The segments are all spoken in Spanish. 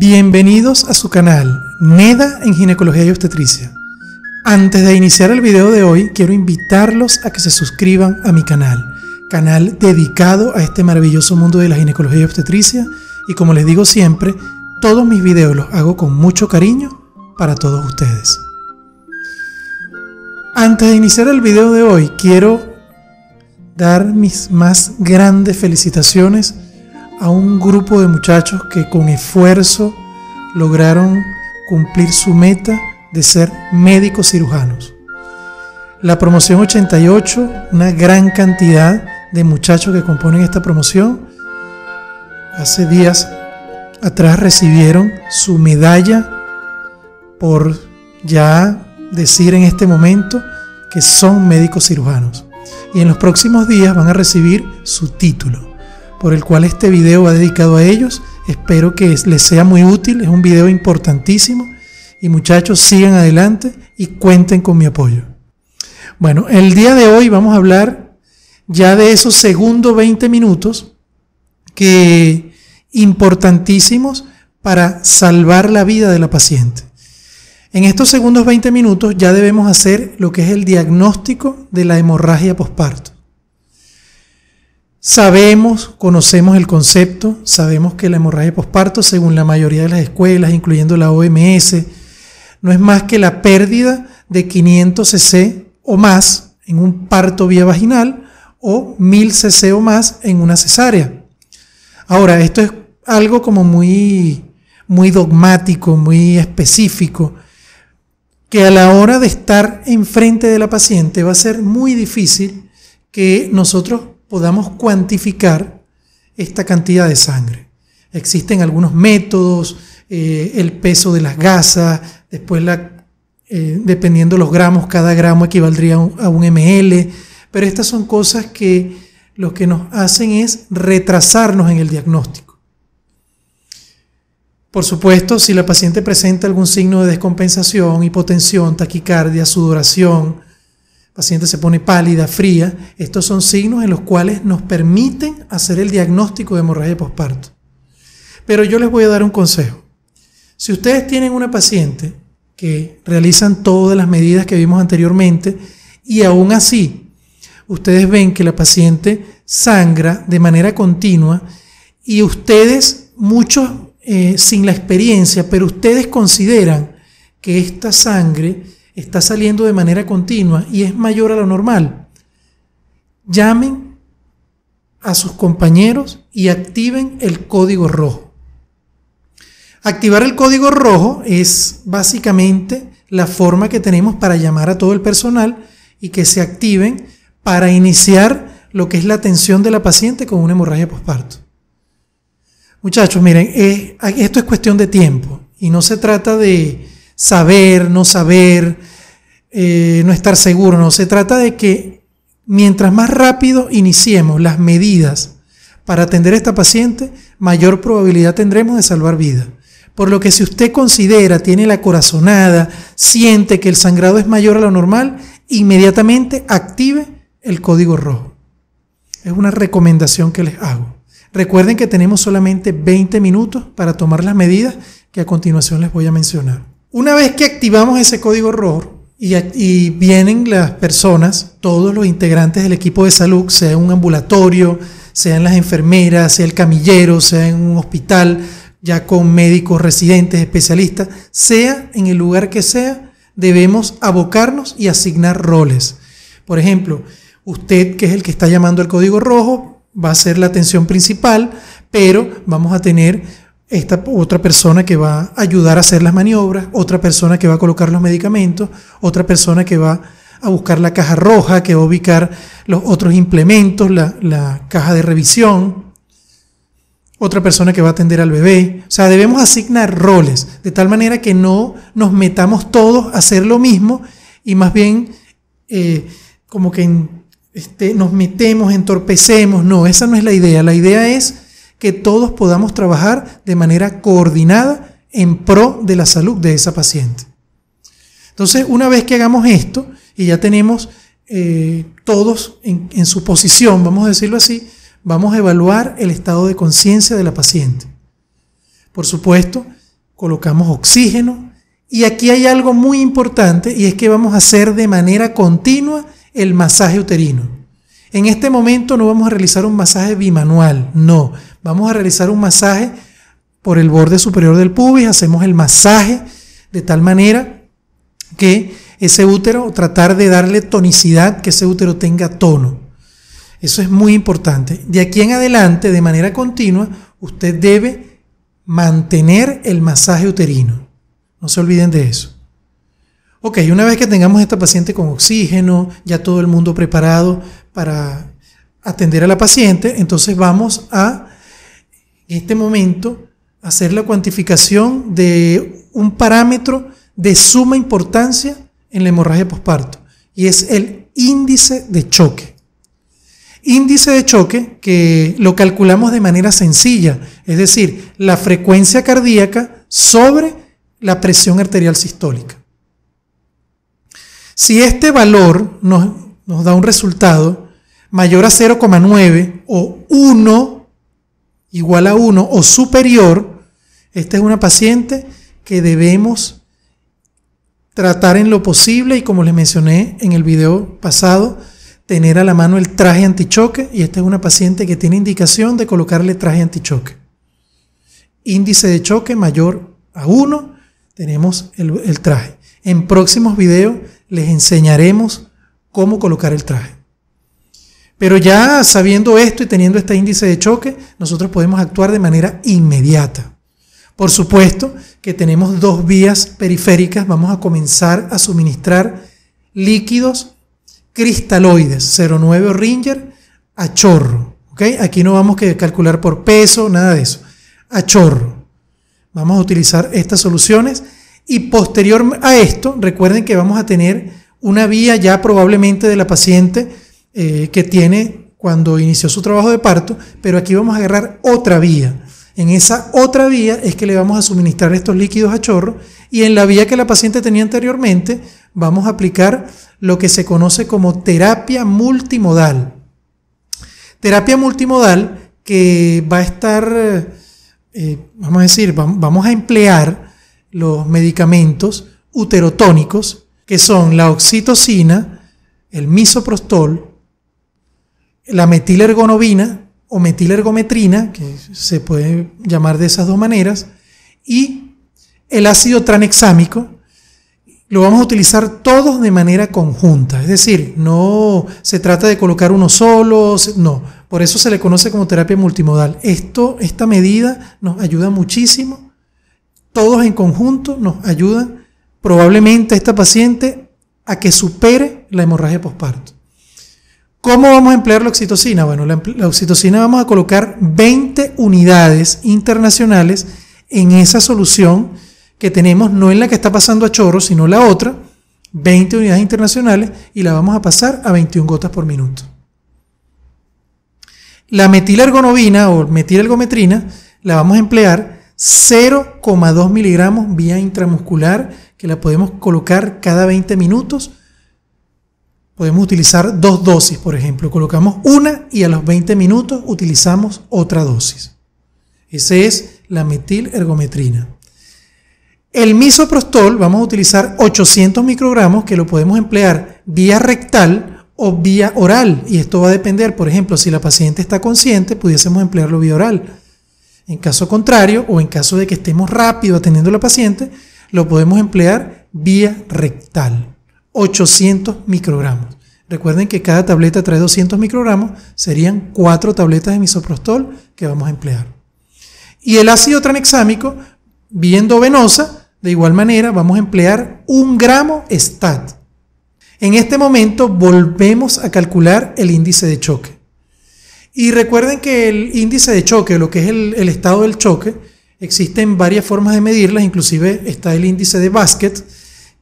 Bienvenidos a su canal NEDA en Ginecología y Obstetricia. Antes de iniciar el video de hoy, quiero invitarlos a que se suscriban a mi canal, canal dedicado a este maravilloso mundo de la ginecología y obstetricia. Y como les digo siempre, todos mis videos los hago con mucho cariño para todos ustedes. Antes de iniciar el video de hoy, quiero dar mis más grandes felicitaciones a un grupo de muchachos que con esfuerzo lograron cumplir su meta de ser médicos cirujanos. La promoción 88, una gran cantidad de muchachos que componen esta promoción, hace días atrás recibieron su medalla por ya decir en este momento que son médicos cirujanos. Y en los próximos días van a recibir su título por el cual este video va dedicado a ellos. Espero que les sea muy útil, es un video importantísimo. Y muchachos, sigan adelante y cuenten con mi apoyo. Bueno, el día de hoy vamos a hablar ya de esos segundos 20 minutos que importantísimos para salvar la vida de la paciente. En estos segundos 20 minutos ya debemos hacer lo que es el diagnóstico de la hemorragia posparto. Sabemos, conocemos el concepto, sabemos que la hemorragia posparto, según la mayoría de las escuelas, incluyendo la OMS, no es más que la pérdida de 500 cc o más en un parto vía vaginal o 1000 cc o más en una cesárea. Ahora, esto es algo como muy muy dogmático, muy específico, que a la hora de estar enfrente de la paciente va a ser muy difícil que nosotros podamos cuantificar esta cantidad de sangre. Existen algunos métodos, eh, el peso de las gasas, después la, eh, dependiendo los gramos, cada gramo equivaldría a un, a un ml, pero estas son cosas que lo que nos hacen es retrasarnos en el diagnóstico. Por supuesto, si la paciente presenta algún signo de descompensación, hipotensión, taquicardia, sudoración, paciente se pone pálida, fría. Estos son signos en los cuales nos permiten hacer el diagnóstico de hemorragia posparto. Pero yo les voy a dar un consejo. Si ustedes tienen una paciente que realizan todas las medidas que vimos anteriormente y aún así ustedes ven que la paciente sangra de manera continua y ustedes, muchos eh, sin la experiencia, pero ustedes consideran que esta sangre está saliendo de manera continua y es mayor a lo normal, llamen a sus compañeros y activen el código rojo. Activar el código rojo es básicamente la forma que tenemos para llamar a todo el personal y que se activen para iniciar lo que es la atención de la paciente con una hemorragia posparto. Muchachos, miren, eh, esto es cuestión de tiempo y no se trata de, saber, no saber, eh, no estar seguro, no. Se trata de que mientras más rápido iniciemos las medidas para atender a esta paciente, mayor probabilidad tendremos de salvar vida. Por lo que si usted considera, tiene la corazonada, siente que el sangrado es mayor a lo normal, inmediatamente active el código rojo. Es una recomendación que les hago. Recuerden que tenemos solamente 20 minutos para tomar las medidas que a continuación les voy a mencionar. Una vez que activamos ese código rojo y, vienen las personas, todos los integrantes del equipo de salud, sea un ambulatorio, sean las enfermeras, sea el camillero, sea en un hospital, ya con médicos residentes, especialistas, sea en el lugar que sea, debemos abocarnos y asignar roles. Por ejemplo, usted que es el que está llamando el código rojo, va a ser la atención principal, pero vamos a tener esta otra persona que va a ayudar a hacer las maniobras, otra persona que va a colocar los medicamentos, otra persona que va a buscar la caja roja, que va a ubicar los otros implementos, la, caja de revisión, otra persona que va a atender al bebé. O sea, debemos asignar roles, de tal manera que no nos metamos todos a hacer lo mismo y más bien eh, como que este, nos metemos, entorpecemos. No, esa no es la idea. La idea es que todos podamos trabajar de manera coordinada en pro de la salud de esa paciente. Entonces, una vez que hagamos esto y ya tenemos eh, todos en su posición, vamos a decirlo así, vamos a evaluar el estado de conciencia de la paciente. Por supuesto, colocamos oxígeno y aquí hay algo muy importante y es que vamos a hacer de manera continua el masaje uterino. En este momento no vamos a realizar un masaje bimanual, no. Vamos a realizar un masaje por el borde superior del pubis, hacemos el masaje de tal manera que ese útero, tratar de darle tonicidad, que ese útero tenga tono. Eso es muy importante. De aquí en adelante, de manera continua, usted debe mantener el masaje uterino. No se olviden de eso. Ok, una vez que tengamos esta paciente con oxígeno, ya todo el mundo preparado para atender a la paciente, entonces vamos a, en este momento, hacer la cuantificación de un parámetro de suma importancia en la hemorragia posparto, y es el índice de choque. Índice de choque que lo calculamos de manera sencilla, es decir, la frecuencia cardíaca sobre la presión arterial sistólica. Si este valor nos, da un resultado mayor a 0,9 o 1 igual a 1 o superior, esta es una paciente que debemos tratar en lo posible y como les mencioné en el video pasado, tener a la mano el traje antichoque y esta es una paciente que tiene indicación de colocarle traje antichoque. Índice de choque mayor a 1, tenemos el, el traje. En próximos videos les enseñaremos cómo colocar el traje. Pero ya sabiendo esto y teniendo este índice de choque, nosotros podemos actuar de manera inmediata. Por supuesto que tenemos dos vías periféricas. Vamos a comenzar a suministrar líquidos cristaloides, 09 o Ringer, a chorro. Aquí no vamos a calcular por peso, nada de eso. A chorro. Vamos a utilizar estas soluciones y posterior a esto, recuerden que vamos a tener una vía ya probablemente de la paciente eh, que tiene cuando inició su trabajo de parto, pero aquí vamos a agarrar otra vía. En esa otra vía es que le vamos a suministrar estos líquidos a chorro y en la vía que la paciente tenía anteriormente vamos a aplicar lo que se conoce como terapia multimodal. Terapia multimodal que va a estar, eh, eh, vamos a decir, vamos a emplear los medicamentos uterotónicos, que son la oxitocina, el misoprostol, la metilergonovina o metilergometrina, que se puede llamar de esas dos maneras, y el ácido tranexámico, lo vamos a utilizar todos de manera conjunta. Es decir, no se trata de colocar uno solo, no. Por eso se le conoce como terapia multimodal. Esto, esta medida nos ayuda muchísimo todos en conjunto nos ayudan probablemente a esta paciente a que supere la hemorragia posparto. ¿Cómo vamos a emplear la oxitocina? Bueno, la, oxitocina vamos a colocar 20 unidades internacionales en esa solución que tenemos, no en la que está pasando a chorro, sino la otra, 20 unidades internacionales y la vamos a pasar a 21 gotas por minuto. La metilergonovina o metilergometrina la vamos a emplear 0,2 miligramos vía intramuscular que la podemos colocar cada 20 minutos. Podemos utilizar dos dosis, por ejemplo. Colocamos una y a los 20 minutos utilizamos otra dosis. Esa es la metilergometrina. El misoprostol vamos a utilizar 800 microgramos que lo podemos emplear vía rectal o vía oral. Y esto va a depender, por ejemplo, si la paciente está consciente, pudiésemos emplearlo vía oral. En caso contrario, o en caso de que estemos rápido atendiendo a la paciente, lo podemos emplear vía rectal, 800 microgramos. Recuerden que cada tableta trae 200 microgramos, serían cuatro tabletas de misoprostol que vamos a emplear. Y el ácido tranexámico, viendo venosa, de igual manera vamos a emplear un gramo STAT. En este momento volvemos a calcular el índice de choque. Y recuerden que el índice de choque, lo que es el, estado del choque, existen varias formas de medirlas, inclusive está el índice de basket,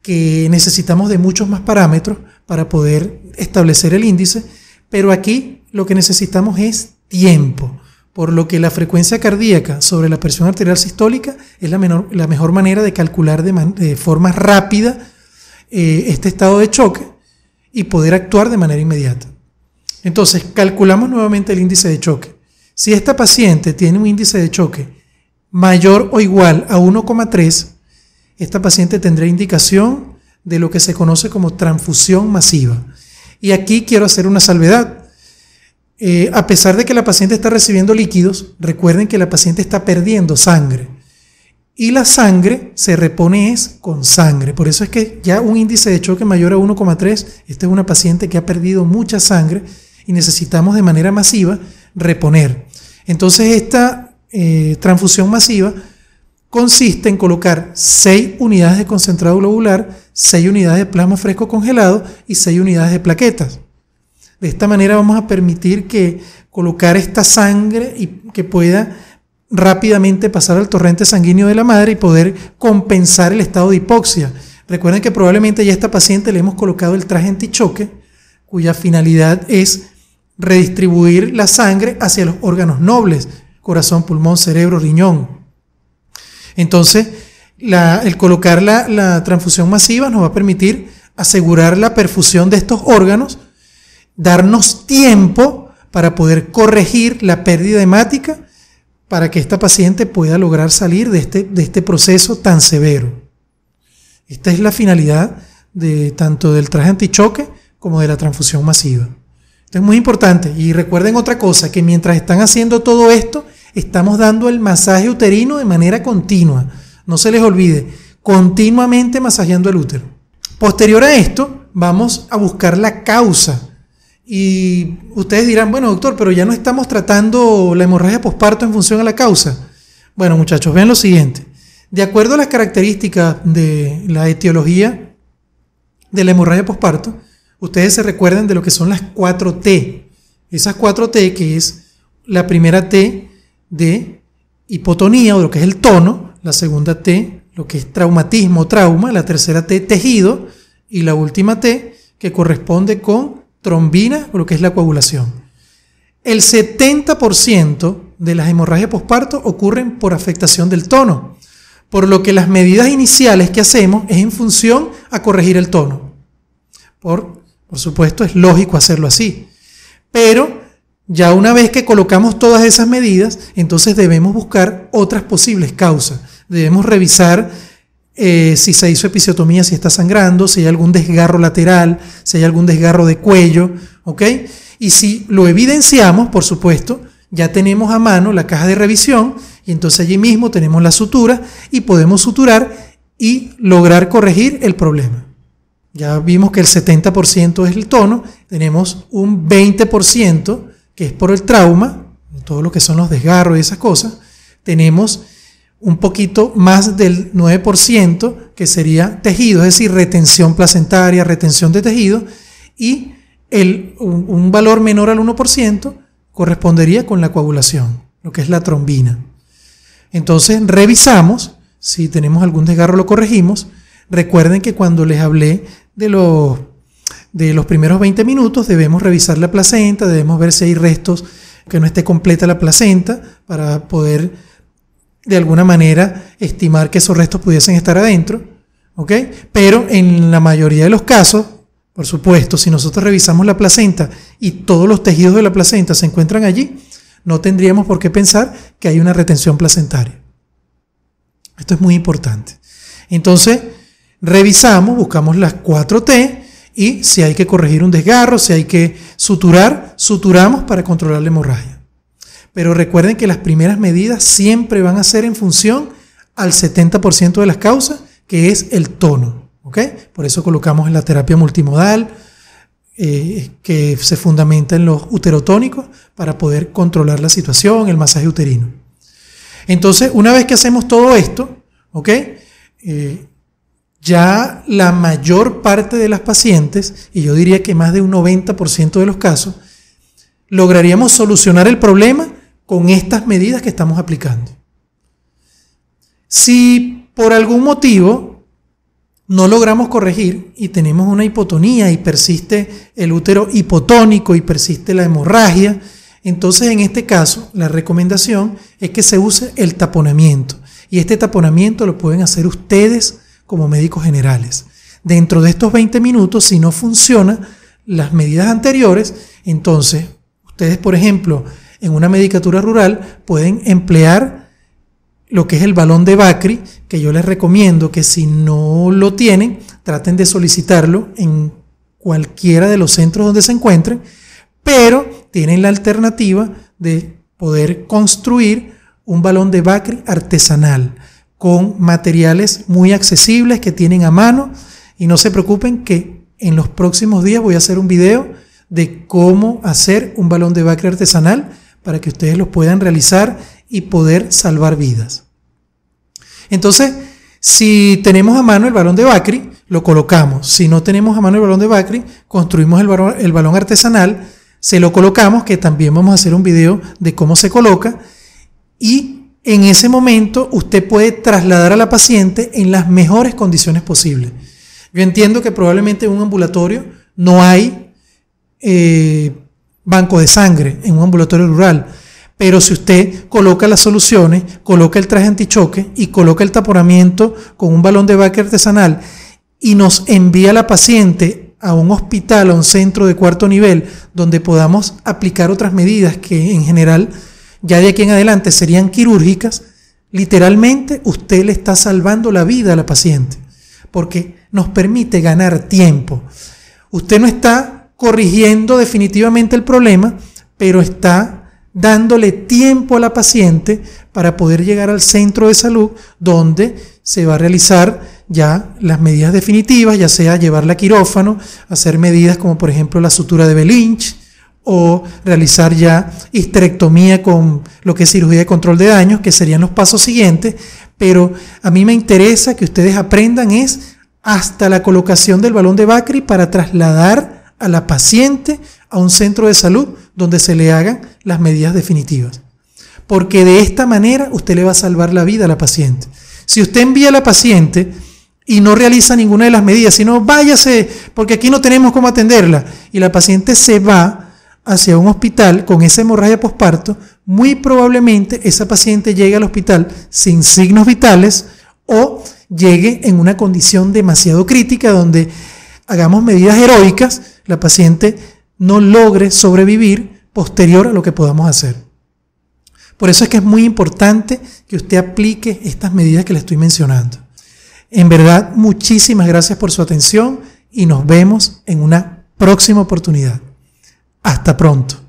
que necesitamos de muchos más parámetros para poder establecer el índice, pero aquí lo que necesitamos es tiempo, por lo que la frecuencia cardíaca sobre la presión arterial sistólica es la, la mejor manera de calcular de, forma rápida eh, este estado de choque y poder actuar de manera inmediata. Entonces, calculamos nuevamente el índice de choque. Si esta paciente tiene un índice de choque mayor o igual a 1,3, esta paciente tendrá indicación de lo que se conoce como transfusión masiva. Y aquí quiero hacer una salvedad. Eh, a pesar de que la paciente está recibiendo líquidos, recuerden que la paciente está perdiendo sangre. Y la sangre se repone con sangre. Por eso es que ya un índice de choque mayor a 1,3, esta es una paciente que ha perdido mucha sangre y necesitamos de manera masiva reponer. Entonces esta eh, transfusión masiva consiste en colocar 6 unidades de concentrado globular, 6 unidades de plasma fresco congelado y 6 unidades de plaquetas. De esta manera vamos a permitir que colocar esta sangre y que pueda rápidamente pasar al torrente sanguíneo de la madre y poder compensar el estado de hipoxia. Recuerden que probablemente ya a esta paciente le hemos colocado el traje antichoque, cuya finalidad es redistribuir la sangre hacia los órganos nobles, corazón, pulmón, cerebro, riñón. Entonces, el colocar la, transfusión masiva nos va a permitir asegurar la perfusión de estos órganos, darnos tiempo para poder corregir la pérdida hemática para que esta paciente pueda lograr salir de este, este proceso tan severo. Esta es la finalidad de tanto del traje antichoque como de la transfusión masiva es muy importante. Y recuerden otra cosa, que mientras están haciendo todo esto, estamos dando el masaje uterino de manera continua. No se les olvide, continuamente masajeando el útero. Posterior a esto, vamos a buscar la causa. Y ustedes dirán, bueno, doctor, pero ya no estamos tratando la hemorragia posparto en función a la causa. Bueno, muchachos, vean lo siguiente. De acuerdo a las características de la etiología de la hemorragia posparto, ustedes se recuerden de lo que son las 4 T. Esas 4 T, que es la primera T de hipotonía o lo que es el tono, la segunda T, lo que es traumatismo o trauma, la tercera T, tejido, y la última T, que corresponde con trombina o lo que es la coagulación. El 70% de las hemorragias posparto ocurren por afectación del tono, por lo que las medidas iniciales que hacemos es en función a corregir el tono, por por supuesto, es lógico hacerlo así. Pero ya una vez que colocamos todas esas medidas, entonces debemos buscar otras posibles causas. Debemos revisar eh, si se hizo episiotomía, si está sangrando, si hay algún desgarro lateral, si hay algún desgarro de cuello, ¿ok? Y si lo evidenciamos, por supuesto, ya tenemos a mano la caja de revisión y entonces allí mismo tenemos la sutura y podemos suturar y lograr corregir el problema. Ya vimos que el 70% es el tono, tenemos un 20% que es por el trauma, todo lo que son los desgarros y esas cosas, tenemos un poquito más del 9% que sería tejido, es decir, retención placentaria, retención de tejido, y un, un valor menor al 1% correspondería con la coagulación, lo que es la trombina. Entonces revisamos, si tenemos algún desgarro lo corregimos, Recuerden que cuando les hablé de los, de los primeros 20 minutos debemos revisar la placenta, debemos ver si hay restos que no esté completa la placenta para poder de alguna manera estimar que esos restos pudiesen estar adentro. Pero en la mayoría de los casos, por supuesto, si nosotros revisamos la placenta y todos los tejidos de la placenta se encuentran allí, no tendríamos por qué pensar que hay una retención placentaria. Esto es muy importante. Entonces, revisamos, buscamos las 4T y si hay que corregir un desgarro, si hay que suturar, suturamos para controlar la hemorragia. Pero recuerden que las primeras medidas siempre van a ser en función al 70% de las causas, que es el tono. Por eso colocamos en la terapia multimodal, eh, que se fundamenta en los uterotónicos, para poder controlar la situación, el masaje uterino. Entonces, una vez que hacemos todo esto, ¿ok? Eh, ya la mayor parte de las pacientes, y yo diría que más de un 90% de los casos, lograríamos solucionar el problema con estas medidas que estamos aplicando. Si por algún motivo no logramos corregir y tenemos una hipotonía y persiste el útero hipotónico y persiste la hemorragia, entonces en este caso la recomendación es que se use el taponamiento. Y este taponamiento lo pueden hacer ustedes como médicos generales. Dentro de estos 20 minutos, si no funciona las medidas anteriores, entonces ustedes, por ejemplo, en una medicatura rural pueden emplear lo que es el balón de Bacri, que yo les recomiendo que si no lo tienen, traten de solicitarlo en cualquiera de los centros donde se encuentren, pero tienen la alternativa de poder construir un balón de Bacri artesanal con materiales muy accesibles que tienen a mano y no se preocupen que en los próximos días voy a hacer un video de cómo hacer un balón de BACRI artesanal para que ustedes lo puedan realizar y poder salvar vidas. Entonces, si tenemos a mano el balón de Bacri, lo colocamos. Si no tenemos a mano el balón de Bacri, construimos el balón, el balón artesanal, se lo colocamos, que también vamos a hacer un video de cómo se coloca, y en ese momento usted puede trasladar a la paciente en las mejores condiciones posibles. Yo entiendo que probablemente en un ambulatorio no hay eh, banco de sangre, en un ambulatorio rural, pero si usted coloca las soluciones, coloca el traje antichoque y coloca el taponamiento con un balón de baque artesanal y nos envía a la paciente a un hospital, a un centro de cuarto nivel, donde podamos aplicar otras medidas que en general ya de aquí en adelante serían quirúrgicas, literalmente usted le está salvando la vida a la paciente, porque nos permite ganar tiempo. Usted no está corrigiendo definitivamente el problema, pero está dándole tiempo a la paciente para poder llegar al centro de salud donde se va a realizar ya las medidas definitivas, ya sea llevarla a quirófano, hacer medidas como por ejemplo la sutura de Belinch, o realizar ya histerectomía con lo que es cirugía de control de daños, que serían los pasos siguientes, pero a mí me interesa que ustedes aprendan es hasta la colocación del balón de Bacri para trasladar a la paciente a un centro de salud donde se le hagan las medidas definitivas. Porque de esta manera usted le va a salvar la vida a la paciente. Si usted envía a la paciente y no realiza ninguna de las medidas, sino váyase porque aquí no tenemos cómo atenderla y la paciente se va, hacia un hospital con esa hemorragia posparto, muy probablemente esa paciente llegue al hospital sin signos vitales o llegue en una condición demasiado crítica donde hagamos medidas heroicas, la paciente no logre sobrevivir posterior a lo que podamos hacer. Por eso es que es muy importante que usted aplique estas medidas que le estoy mencionando. En verdad, muchísimas gracias por su atención y nos vemos en una próxima oportunidad. Hasta pronto.